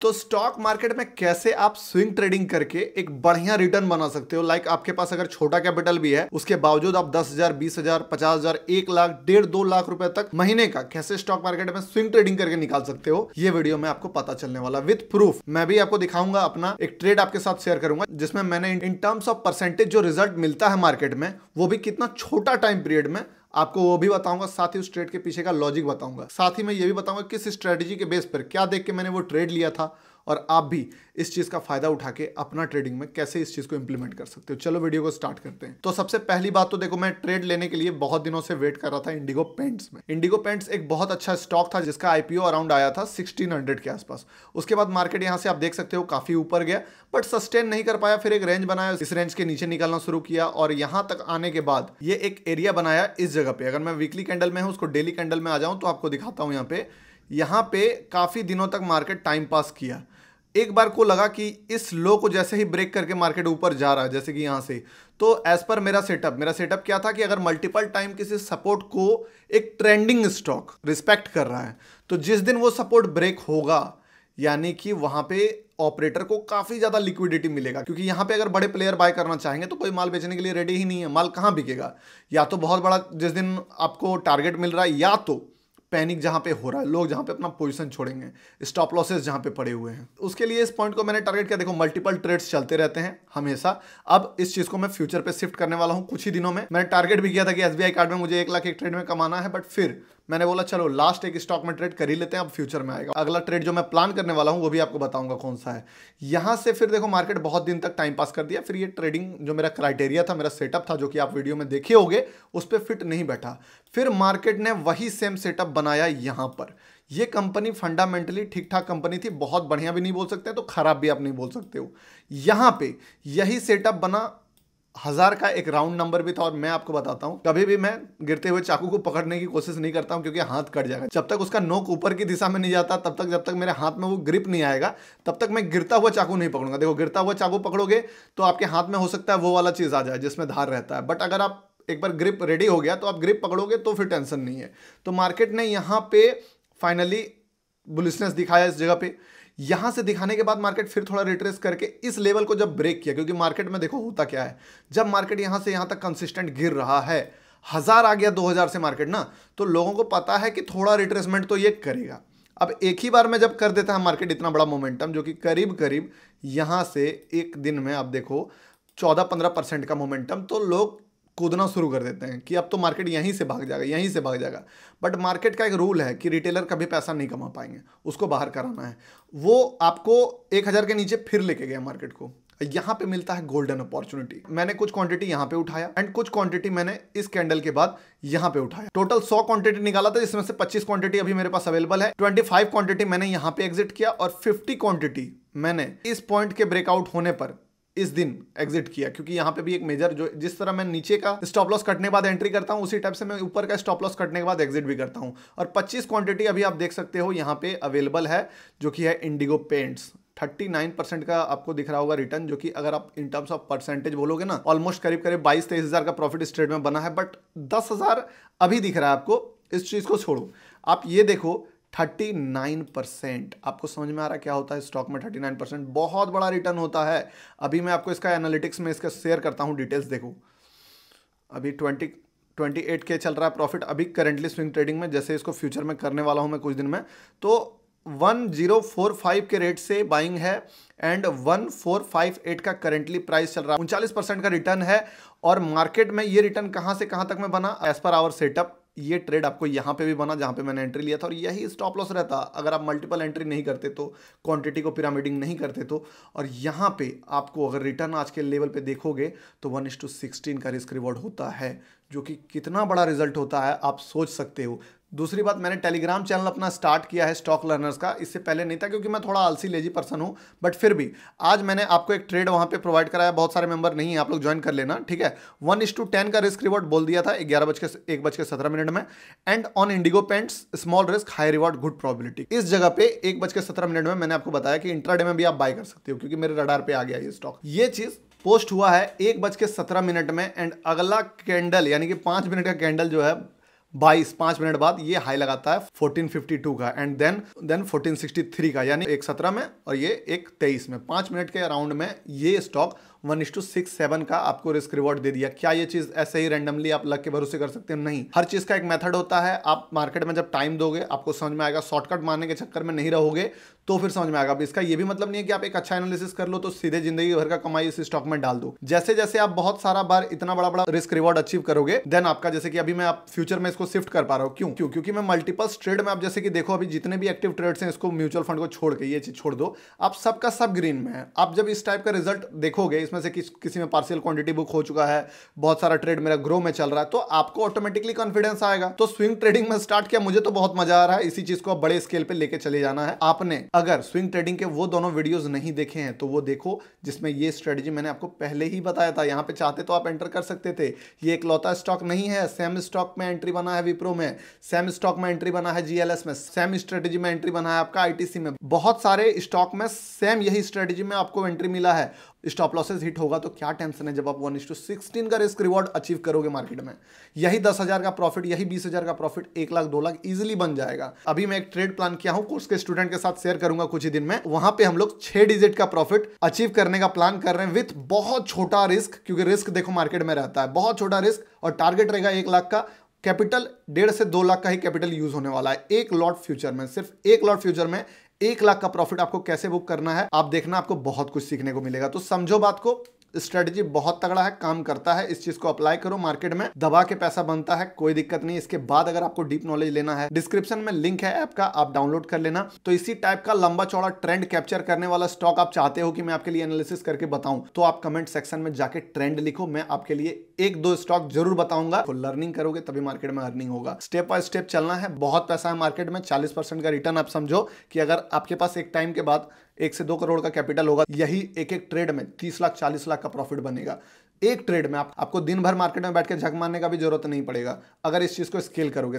तो stock market में कैसे आप स्विंग ट्रेडिंग करके एक बढ़िया रिटर्न बना सकते हो लाइक आपके पास अगर छोटा कैपिटल भी है उसके बावजूद आप दस हजार बीस हजार पचास हजार एक लाख डेढ़ दो लाख रुपए तक महीने का कैसे स्टॉक मार्केट में स्विंग ट्रेडिंग करके निकाल सकते हो ये वीडियो में आपको पता चलने वाला विथ प्रूफ मैं भी आपको दिखाऊंगा अपना एक ट्रेड आपके साथ शेयर करूंगा जिसमें मैंने इन टर्म्स ऑफ परसेंटेज जो रिजल्ट मिलता है मार्केट में वो भी कितना छोटा टाइम पीरियड में आपको वो भी बताऊंगा साथ ही उस ट्रेड के पीछे का लॉजिक बताऊंगा साथ ही मैं ये भी बताऊंगा किस स्ट्रेटेजी के बेस पर क्या देख के मैंने वो ट्रेड लिया था और आप भी इस चीज़ का फ़ायदा उठा के अपना ट्रेडिंग में कैसे इस चीज़ को इंप्लीमेंट कर सकते हो चलो वीडियो को स्टार्ट करते हैं तो सबसे पहली बात तो देखो मैं ट्रेड लेने के लिए बहुत दिनों से वेट कर रहा था इंडिगो पेंट्स में इंडिगो पेंट्स एक बहुत अच्छा स्टॉक था जिसका आईपीओ अराउंड आया था सिक्सटीन के आसपास उसके बाद मार्केट यहां से आप देख सकते हो काफ़ी ऊपर गया बट सस्टेन नहीं कर पाया फिर एक रेंज बनाया इस रेंज के नीचे निकलना शुरू किया और यहाँ तक आने के बाद ये एक एरिया बनाया इस जगह पे अगर मैं वीकली कैंडल में हूँ उसको डेली कैंडल में आ जाऊं तो आपको दिखाता हूँ यहाँ पे यहाँ पे काफ़ी दिनों तक मार्केट टाइम पास किया एक बार को लगा कि इस लो को जैसे ही ब्रेक करके मार्केट ऊपर जा रहा है जैसे कि यहाँ से तो एज पर मेरा सेटअप मेरा सेटअप क्या था कि अगर मल्टीपल टाइम किसी सपोर्ट को एक ट्रेंडिंग स्टॉक रिस्पेक्ट कर रहा है तो जिस दिन वो सपोर्ट ब्रेक होगा यानी कि वहाँ पे ऑपरेटर को काफ़ी ज़्यादा लिक्विडिटी मिलेगा क्योंकि यहाँ पे अगर बड़े प्लेयर बाय करना चाहेंगे तो कोई माल बेचने के लिए रेडी ही नहीं है माल कहाँ बिकेगा या तो बहुत बड़ा जिस दिन आपको टारगेट मिल रहा है या तो पैनिक जहाँ पे हो रहा है लोग जहाँ पे अपना पोजीशन छोड़ेंगे स्टॉप लॉसेस जहाँ पे पड़े हुए हैं उसके लिए इस पॉइंट को मैंने टारगेट किया देखो मल्टीपल ट्रेड्स चलते रहते हैं हमेशा अब इस चीज़ को मैं फ्यूचर पर शिफ्ट करने वाला हूँ कुछ ही दिनों में मैंने टारगेट भी किया था कि एस कार्ड में मुझे एक लाख एक ट्रेड में कमाना है बट फिर मैंने बोला चलो लास्ट एक स्टॉक में ट्रेड कर ही लेते हैं अब फ्यूचर में आएगा अगला ट्रेड जो मैं प्लान करने वाला हूँ वो भी आपको बताऊंगा कौन सा है यहाँ से फिर देखो मार्केट बहुत दिन तक टाइम पास कर दिया फिर ये ट्रेडिंग जो मेरा क्राइटेरिया था मेरा सेटअप था जो कि आप वीडियो में देखे होगे उस पर फिट नहीं बैठा फिर मार्केट ने वही सेम सेटअप बनाया यहाँ पर ये कंपनी फंडामेंटली ठीक ठाक कंपनी थी बहुत बढ़िया भी नहीं बोल सकते तो खराब भी आप नहीं बोल सकते हो यहाँ पे यही सेटअप बना हज़ार का एक राउंड नंबर भी था और मैं आपको बताता हूँ कभी भी मैं गिरते हुए चाकू को पकड़ने की कोशिश नहीं करता हूँ क्योंकि हाथ कट जाएगा जब तक उसका नोक ऊपर की दिशा में नहीं जाता तब तक जब तक मेरे हाथ में वो ग्रिप नहीं आएगा तब तक मैं गिरता हुआ चाकू नहीं पकड़ूंगा देखो गिरता हुआ चाकू पकड़ोगे तो आपके हाथ में हो सकता है वो वाला चीज़ आ जाए जिसमें धार रहता है बट अगर आप एक बार ग्रिप रेडी हो गया तो आप ग्रिप पकड़ोगे तो फिर टेंशन नहीं है तो मार्केट ने यहाँ पे फाइनली बुलिसनेस दिखाया इस जगह पे यहां से दिखाने के बाद मार्केट फिर थोड़ा रिट्रेस करके इस लेवल को जब ब्रेक किया क्योंकि मार्केट में देखो होता क्या है जब मार्केट यहां से यहां तक कंसिस्टेंट गिर रहा है हज़ार आ गया दो हज़ार से मार्केट ना तो लोगों को पता है कि थोड़ा रिट्रेसमेंट तो ये करेगा अब एक ही बार में जब कर देता है मार्केट इतना बड़ा मोमेंटम जो कि करीब करीब यहां से एक दिन में आप देखो चौदह पंद्रह परसेंट का मोमेंटम तो लोग कूदना शुरू कर देते हैं कि अब तो मार्केट यहीं से भाग जाएगा यहीं से भाग जाएगा बट मार्केट का एक रूल है कि रिटेलर कभी पैसा नहीं कमा पाएंगे उसको बाहर कराना है वो आपको एक हज़ार के नीचे फिर लेके गया मार्केट को यहाँ पे मिलता है गोल्डन अपॉर्चुनिटी मैंने कुछ क्वांटिटी यहाँ पे उठाया एंड कुछ क्वांटिटी मैंने इस कैंडल के बाद यहाँ पे उठाया टोटल 100 क्वांटिटी निकाला था जिसमें से 25 क्वांटिटी अभी मेरे पास अवेलेबल है 25 क्वांटिटी मैंने यहाँ पे एग्जिट किया और 50 क्वांटिटी मैंने इस पॉइंट के ब्रेकआउट होने पर इस दिन एग्जिट किया क्योंकि यहाँ पे भी एक मेजर जो जिस तरह मैं नीचे का स्टॉप लॉस कटने के बाद एंट्री करता हूँ उसी टाइप से मैं ऊपर का स्टॉप लॉस कटने के बाद एग्जिट भी करता हूँ और 25 क्वांटिटी अभी आप देख सकते हो यहाँ पे अवेलेबल है जो कि है इंडिगो पेंट्स 39 का आपको दिख रहा होगा रिटर्न जो कि अगर आप इन टर्म्स ऑफ परसेंटेज बोलोगे ना ऑलमोस्ट करीब करीब बाईस तेईस का प्रॉफिट इस ट्रेड में बना है बट दस अभी दिख रहा है आपको इस चीज़ को छोड़ो आप ये देखो थर्टी नाइन परसेंट आपको समझ में आ रहा क्या होता है स्टॉक में थर्टी नाइन परसेंट बहुत बड़ा रिटर्न होता है अभी मैं आपको इसका एनालिटिक्स में इसका शेयर करता हूँ डिटेल्स देखो अभी ट्वेंटी ट्वेंटी एट के चल रहा है प्रॉफिट अभी करेंटली स्विंग ट्रेडिंग में जैसे इसको फ्यूचर में करने वाला हूँ मैं कुछ दिन में तो वन जीरो फोर फाइव के रेट से बाइंग है and one four five eight का करेंटली प्राइस चल रहा है उनचालीस परसेंट का रिटर्न है और मार्केट में ये रिटर्न कहाँ से कहाँ तक में बना एज पर आवर सेटअप ये ट्रेड आपको यहाँ पे भी बना जहाँ पे मैंने एंट्री लिया था और यही स्टॉप लॉस रहता अगर आप मल्टीपल एंट्री नहीं करते तो क्वांटिटी को पिरामिडिंग नहीं करते तो और यहाँ पे आपको अगर रिटर्न आज के लेवल पे देखोगे तो वन इंस टू सिक्सटीन का रिस्क रिवॉर्ड होता है जो कि कितना बड़ा रिजल्ट होता है आप सोच सकते हो दूसरी बात मैंने टेलीग्राम चैनल अपना स्टार्ट किया है स्टॉक लर्नर्स का इससे पहले नहीं था क्योंकि मैं थोड़ा आलसी लेजी पर्सन हूँ बट फिर भी आज मैंने आपको एक ट्रेड वहाँ पे प्रोवाइड कराया बहुत सारे मेंबर नहीं है आप लोग ज्वाइन कर लेना ठीक है वन इज टू टेन का रिस्क रिवॉर्ड बोल दिया था ग्यारह बज के एक बज के सत्रह मिनट में and on Indigo Paints small risk high reward good probability इस जगह पे एक बज के सत्रह मिनट में मैंने आपको बताया कि इंट्राडे में भी आप बाय कर सकते हो क्योंकि मेरे रडार पे आ गया ये स्टॉक ये चीज़ पोस्ट हुआ है एक बज के सत्रह मिनट में एंड अगला कैंडल यानी कि पांच मिनट का कैंडल जो है बाईस पांच मिनट बाद ये हाई लगाता है 1452 का एंड देन देन 1463 का यानी एक सत्रह में और ये एक तेईस में पांच मिनट के अराउंड में ये stock one is to six seven का आपको रिस्क रिवॉर्ड दे दिया क्या ये चीज ऐसे ही रैंडमली आप लग के भरोसे कर सकते हो नहीं हर चीज का एक मेथड होता है आप मार्केट में जब टाइम दोगे आपको समझ में आएगा शॉर्टकट मारने के चक्कर में नहीं रहोगे तो फिर समझ में आएगा इसका ये भी मतलब नहीं है कि आप एक अच्छा एनालिसिस कर लो तो सीधे जिंदगी भर का कमाई इस स्टॉक में डाल दो जैसे जैसे आप बहुत सारा बार इतना बड़ा बड़ा रिस्क रिवॉर्ड अचीव करोगे देन आपका जैसे कि अभी मैं आप फ्यूचर में इसको शिफ्ट कर पा रहा हूँ क्यों क्यों क्योंकि मैं मल्टीपल ट्रेड में आप जैसे कि देखो अभी जितने भी एक्टिव ट्रेड्स हैं इसको म्यूचुअल फंड को छोड़ के ये चीज छोड़ दो आप सबका सब ग्रीन में है आप जब इस टाइप का रिजल्ट देखोगे इसमें उसमें से किस किसी में पार्सियल क्वांटिटी बुक हो चुका है बहुत सारा ट्रेड मेरा ग्रो में चल रहा है तो आपको ऑटोमेटिकली कॉन्फिडेंस आएगा तो स्विंग ट्रेडिंग में स्टार्ट किया मुझे तो बहुत मजा आ रहा है इसी चीज को बड़े स्केल पर लेके चले जाना है आपने अगर स्विंग ट्रेडिंग के वो दोनों वीडियोज नहीं देखे हैं तो वो देखो जिसमें ये स्ट्रेटेजी मैंने आपको पहले ही बताया था यहाँ पे चाहते तो आप एंटर कर सकते थे ये एक लौता स्टॉक नहीं है सेम स्टॉक में एंट्री बना है विप्रो में सेम स्टॉक में एंट्री बना है जीएलएस में सेम स्ट्रेटेजी में एंट्री बना है आपका आईटीसी में बहुत सारे स्टॉक में सेम यही स्ट्रेटेजी में आपको एंट्री मिला है स्टॉप लॉसेज हिट होगा तो क्या टेंशन है जब आप वन सिक्सटीन का रिस्क रिवॉर्ड अचीव करोगे मार्केट में यही दस हज़ार का प्रॉफिट यही बीस हज़ार का प्रॉफिट एक लाख दो लाख इजिली बन जाएगा अभी मैं एक ट्रेड प्लान किया हूँ कोर्स के स्टूडेंट के साथ शेयर करूंगा कुछ ही दिन में वहां पे हम लोग छह डिजिट का प्रॉफिट अचीव करने का प्लान कर रहे हैं विथ बहुत छोटा रिस्क क्योंकि रिस्क देखो मार्केट में रहता है बहुत छोटा रिस्क और टारगेट रहेगा एक लाख का कैपिटल डेढ़ से दो लाख का ही कैपिटल यूज होने वाला है एक लॉट फ्यूचर में सिर्फ एक लॉट फ्यूचर में एक लाख का प्रॉफिट आपको कैसे बुक करना है आप देखना आपको बहुत कुछ सीखने को मिलेगा तो समझो बात को स्ट्रेटजी बहुत तगड़ा है काम करता है इस चीज को अप्लाई करो मार्केट में दबा के पैसा बनता है कोई दिक्कत नहीं इसके बाद अगर आपको डीप नॉलेज लेना है डिस्क्रिप्शन में लिंक है ऐप का आप डाउनलोड कर लेना तो इसी टाइप का लंबा चौड़ा ट्रेंड कैप्चर करने वाला स्टॉक आप चाहते हो कि मैं आपके लिए एनालिसिस करके बताऊं तो आप कमेंट सेक्शन में जाके ट्रेंड लिखो मैं आपके लिए एक दो स्टॉक जरूर बताऊंगा तो लर्निंग करोगे तभी मार्केट में अर्निंग होगा स्टेप बाय स्टेप चलना है बहुत पैसा है मार्केट में चालीस का रिटर्न आप समझो कि अगर आपके पास एक टाइम के बाद एक से दो करोड़ का कैपिटल होगा यही एक एक ट्रेड में तीस लाख चालीस लाख का प्रॉफिट बनेगा एक ट्रेड में आप, आपको दिन भर मार्केट में बैठ के झक मारने का भी जरूरत नहीं पड़ेगा अगर इस चीज़ को स्केल करोगे